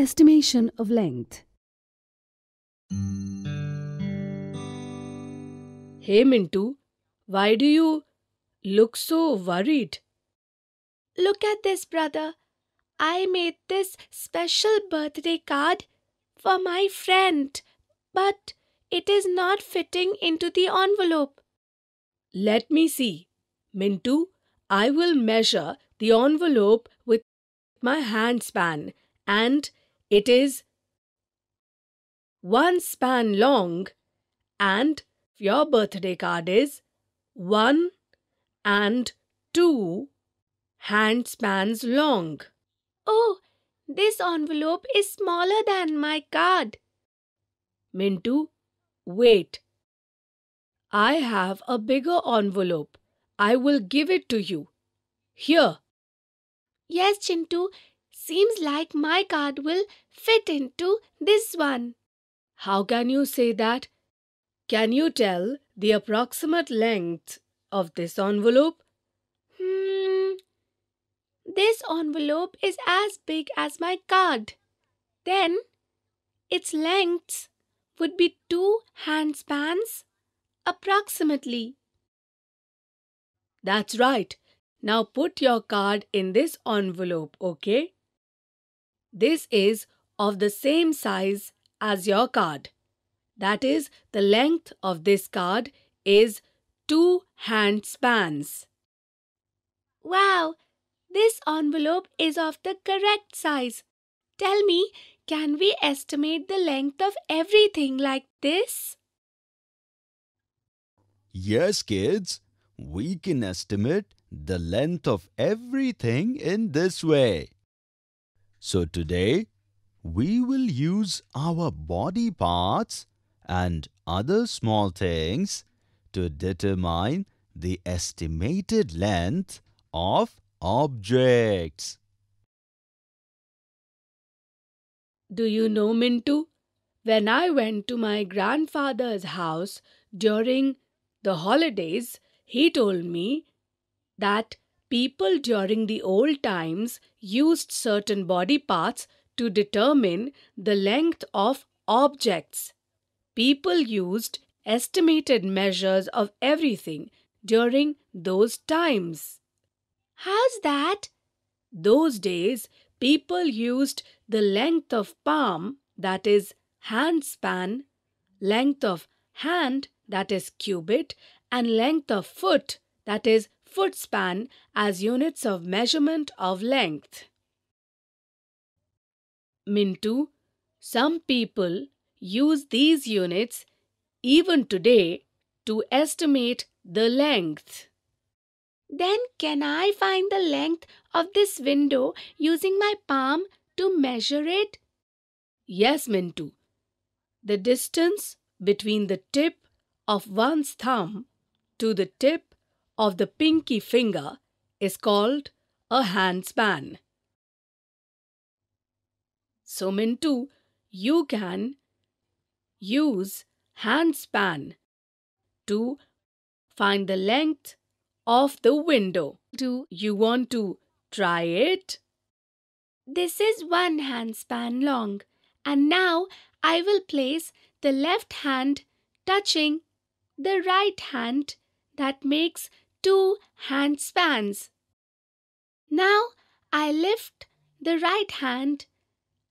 Estimation of length. Hey Mintu, why do you look so worried? Look at this, brother. I made this special birthday card for my friend, but it is not fitting into the envelope. Let me see. Mintu, I will measure the envelope with my hand span and it is one span long and your birthday card is one and two hand spans long. Oh, this envelope is smaller than my card. Mintu, wait. I have a bigger envelope. I will give it to you. Here. Yes, Chintu, seems like my card will fit into this one. How can you say that? Can you tell the approximate length of this envelope? Hmm. This envelope is as big as my card. Then its length would be two handspans approximately. That's right. Now put your card in this envelope, okay? This is of the same size as your card. That is, the length of this card is two hand spans. Wow! This envelope is of the correct size. Tell me, can we estimate the length of everything like this? Yes, kids. We can estimate the length of everything in this way. So today, we will use our body parts and other small things to determine the estimated length of objects. Do you know, Mintu? When I went to my grandfather's house during the holidays, he told me that people during the old times used certain body parts to determine the length of objects. People used estimated measures of everything during those times. How's that? Those days, people used the length of palm, that is, hand span, length of hand, that is, cubit, and length of foot, that is, foot span as units of measurement of length. Mintu, some people use these units even today to estimate the length. Then can I find the length of this window using my palm to measure it? Yes, Mintu. The distance between the tip of one's thumb to the tip of the pinky finger is called a handspan. So Mintu, you can use handspan to find the length of the window. Do you want to try it? This is one handspan long and now I will place the left hand touching the right hand that makes two hand spans. Now I lift the right hand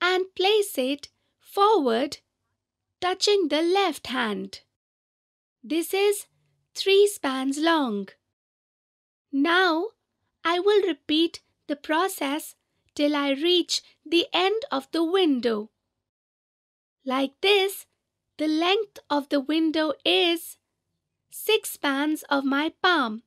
and place it forward, touching the left hand. This is three spans long. Now I will repeat the process till I reach the end of the window. Like this, the length of the window is six spans of my palm.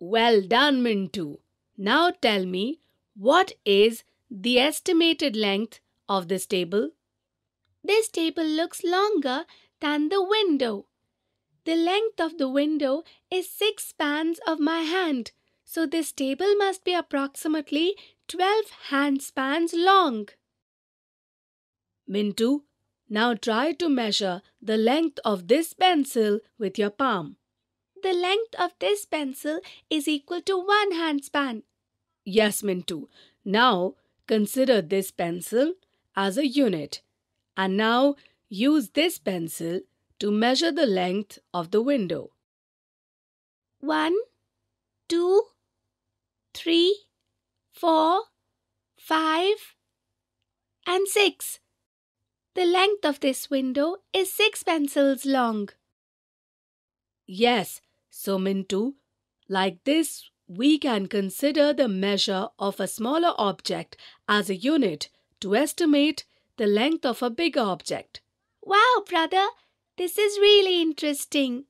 Well done, Mintu. Now tell me, what is the estimated length of this table? This table looks longer than the window. The length of the window is six spans of my hand, so this table must be approximately 12 hand spans long. Mintu, now try to measure the length of this pencil with your palm. The length of this pencil is equal to one handspan. Yes, Mintu. Now consider this pencil as a unit and now use this pencil to measure the length of the window. One, two, three, four, five, and 6. The length of this window is 6 pencils long. Yes, so, Mintu, like this, we can consider the measure of a smaller object as a unit to estimate the length of a bigger object. Wow, brother, this is really interesting.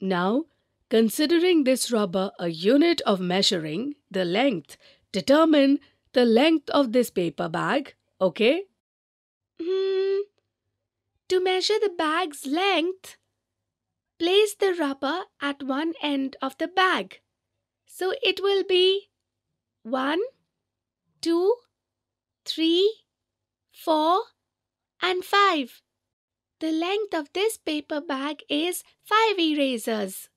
Now, considering this rubber a unit of measuring the length, determine the length of this paper bag, okay? Hmm. To measure the bag's length, Place the rubber at one end of the bag. So it will be one, two, three, four, and 5. The length of this paper bag is 5 erasers.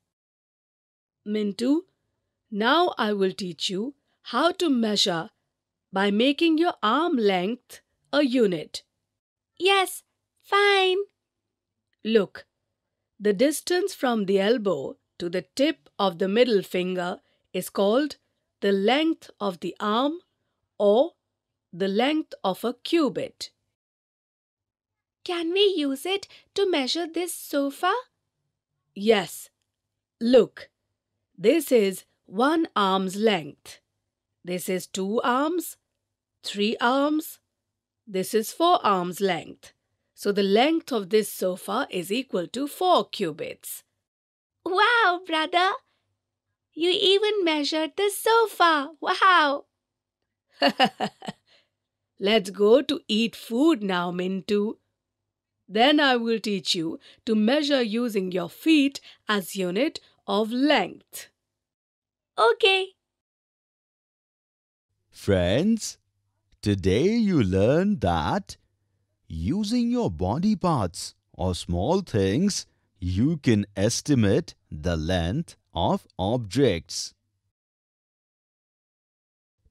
Mintu, now I will teach you how to measure by making your arm length a unit. Yes, fine. Look, the distance from the elbow to the tip of the middle finger is called the length of the arm or the length of a cubit. Can we use it to measure this sofa? Yes. Look, this is one arm's length. This is two arms, three arms. This is four arms length. So the length of this sofa is equal to 4 cubits. Wow, brother! You even measured the sofa! Wow! Let's go to eat food now, Mintu. Then I will teach you to measure using your feet as unit of length. Okay. Friends, today you learned that Using your body parts or small things, you can estimate the length of objects.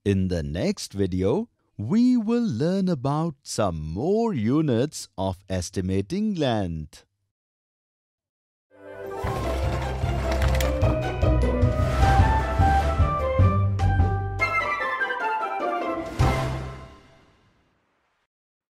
In the next video, we will learn about some more units of estimating length.